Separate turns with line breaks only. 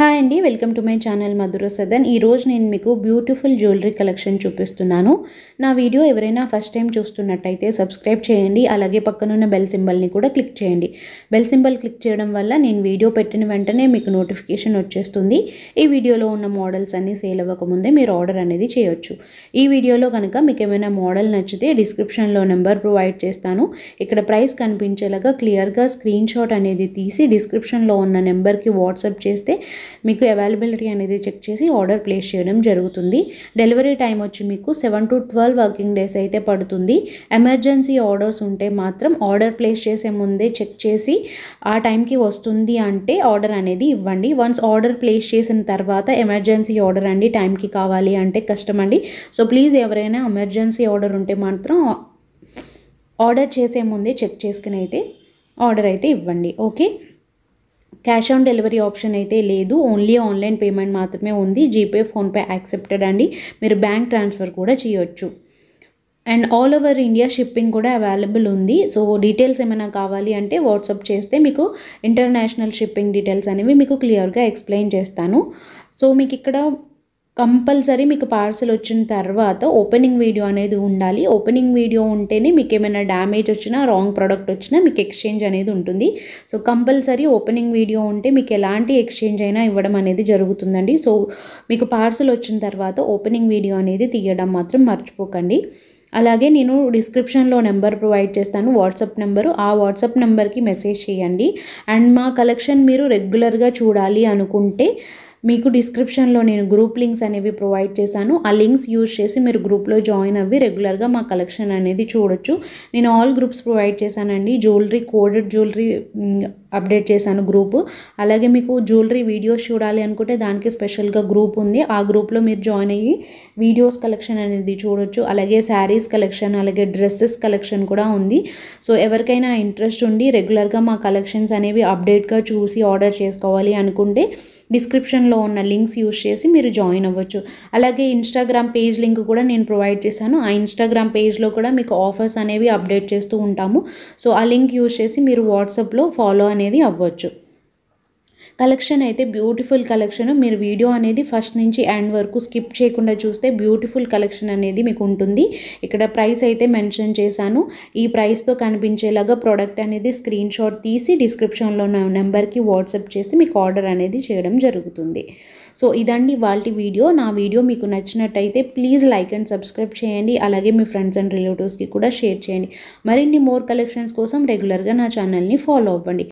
hi అండి welcome to my channel Madhura Sadan ఈరోజు నేను మీకు బ్యూటిఫుల్ జ్యువెలరీ కలెక్షన్ చూపిస్తున్నాను నా వీడియో ఎవరైనా ఫస్ట్ టైం చూస్తున్నట్టయితే సబ్స్క్రైబ్ చేయండి అలాగే పక్కనున్న బెల్ సింబల్ని కూడా క్లిక్ చేయండి బెల్ సింబల్ క్లిక్ చేయడం వల్ల నేను వీడియో పెట్టిన వెంటనే మీకు నోటిఫికేషన్ వచ్చేస్తుంది ఈ వీడియోలో ఉన్న మోడల్స్ అన్నీ సేల్ అవ్వకముందే మీరు ఆర్డర్ అనేది చేయొచ్చు ఈ వీడియోలో కనుక మీకు ఏమైనా మోడల్ నచ్చితే డిస్క్రిప్షన్లో నెంబర్ ప్రొవైడ్ చేస్తాను ఇక్కడ ప్రైస్ కనిపించేలాగా క్లియర్గా స్క్రీన్ షాట్ అనేది తీసి డిస్క్రిప్షన్లో ఉన్న నెంబర్కి వాట్సాప్ చేస్తే మీకు అవైలబిలిటీ అనేది చెక్ చేసి ఆర్డర్ ప్లేస్ చేయడం జరుగుతుంది డెలివరీ టైం వచ్చి మీకు seven to twelve working days అయితే పడుతుంది ఎమర్జెన్సీ ఆర్డర్స్ ఉంటే మాత్రం ఆర్డర్ ప్లేస్ చేసే ముందే చెక్ చేసి ఆ టైంకి వస్తుంది అంటే ఆర్డర్ అనేది ఇవ్వండి వన్స్ ఆర్డర్ ప్లేస్ చేసిన తర్వాత ఎమర్జెన్సీ ఆర్డర్ అండి టైంకి కావాలి అంటే కష్టం అండి సో ప్లీజ్ ఎవరైనా ఎమర్జెన్సీ ఆర్డర్ ఉంటే మాత్రం ఆర్డర్ చేసే ముందే చెక్ చేసుకుని అయితే ఆర్డర్ అయితే ఇవ్వండి okay cash on delivery option అయితే లేదు ఓన్లీ ఆన్లైన్ పేమెంట్ మాత్రమే ఉంది జీపే ఫోన్పే యాక్సెప్టెడ్ అండి మీరు బ్యాంక్ ట్రాన్స్ఫర్ కూడా చేయొచ్చు and all over India shipping కూడా అవైలబుల్ ఉంది సో డీటెయిల్స్ ఏమైనా కావాలి అంటే వాట్సాప్ చేస్తే మీకు ఇంటర్నేషనల్ షిప్పింగ్ డీటెయిల్స్ అనేవి మీకు క్లియర్గా ఎక్స్ప్లెయిన్ చేస్తాను సో మీకు ఇక్కడ కంపల్సరీ మీకు పార్సల్ వచ్చిన తర్వాత ఓపెనింగ్ వీడియో అనేది ఉండాలి ఓపెనింగ్ వీడియో ఉంటేనే మీకు ఏమైనా డ్యామేజ్ వచ్చినా రాంగ్ ప్రోడక్ట్ వచ్చినా మీకు ఎక్స్చేంజ్ అనేది ఉంటుంది సో కంపల్సరీ ఓపెనింగ్ వీడియో ఉంటే మీకు ఎలాంటి ఎక్స్చేంజ్ అయినా ఇవ్వడం అనేది జరుగుతుందండి సో మీకు పార్సల్ వచ్చిన తర్వాత ఓపెనింగ్ వీడియో అనేది తీయడం మాత్రం మర్చిపోకండి అలాగే నేను డిస్క్రిప్షన్లో నెంబర్ ప్రొవైడ్ చేస్తాను వాట్సాప్ నెంబరు ఆ వాట్సాప్ నెంబర్కి మెసేజ్ చేయండి అండ్ మా కలెక్షన్ మీరు రెగ్యులర్గా చూడాలి అనుకుంటే మీకు డిస్క్రిప్షన్లో నేను గ్రూప్ లింక్స్ అనేవి ప్రొవైడ్ చేశాను ఆ లింక్స్ యూజ్ చేసి మీరు గ్రూప్లో జాయిన్ అవ్వి రెగ్యులర్గా మా కలెక్షన్ అనేది చూడొచ్చు నేను ఆల్ గ్రూప్స్ ప్రొవైడ్ చేశానండి జ్యువెలరీ కోడెడ్ జ్యువెలరీ అప్డేట్ చేశాను గ్రూప్ అలాగే మీకు జ్యువెలరీ వీడియోస్ చూడాలి అనుకుంటే దానికి స్పెషల్గా గ్రూప్ ఉంది ఆ గ్రూప్లో మీరు జాయిన్ అయ్యి వీడియోస్ కలెక్షన్ అనేది చూడొచ్చు అలాగే శారీస్ కలెక్షన్ అలాగే డ్రెస్సెస్ కలెక్షన్ కూడా ఉంది సో ఎవరికైనా ఇంట్రెస్ట్ ఉండి రెగ్యులర్గా మా కలెక్షన్స్ అనేవి అప్డేట్గా చూసి ఆర్డర్ చేసుకోవాలి అనుకుంటే డిస్క్రిప్షన్లో ఉన్న లింక్స్ యూజ్ చేసి మీరు జాయిన్ అవ్వచ్చు అలాగే ఇన్స్టాగ్రామ్ పేజ్ లింక్ కూడా నేను ప్రొవైడ్ చేశాను ఆ ఇన్స్టాగ్రామ్ పేజ్లో కూడా మీకు ఆఫర్స్ అనేవి అప్డేట్ చేస్తూ ఉంటాము సో ఆ లింక్ యూజ్ చేసి మీరు వాట్సాప్లో ఫాలో అనేది అవ్వచ్చు కలెక్షన్ అయితే బ్యూటిఫుల్ కలెక్షన్ మీరు వీడియో అనేది ఫస్ట్ నుంచి ఎండ్ వరకు స్కిప్ చేయకుండా చూస్తే బ్యూటిఫుల్ కలెక్షన్ అనేది మీకు ఉంటుంది ఇక్కడ ప్రైస్ అయితే మెన్షన్ చేశాను ఈ ప్రైస్తో కనిపించేలాగా ప్రోడక్ట్ అనేది స్క్రీన్ షాట్ తీసి డిస్క్రిప్షన్లో ఉన్న నెంబర్కి వాట్సాప్ చేసి మీకు ఆర్డర్ అనేది చేయడం జరుగుతుంది సో ఇదండి వాళ్ళ వీడియో నా వీడియో మీకు నచ్చినట్టయితే ప్లీజ్ లైక్ అండ్ సబ్స్క్రైబ్ చేయండి అలాగే మీ ఫ్రెండ్స్ అండ్ రిలేటివ్స్కి కూడా షేర్ చేయండి మరిన్ని మోర్ కలెక్షన్స్ కోసం రెగ్యులర్గా నా ఛానల్ని ఫాలో అవ్వండి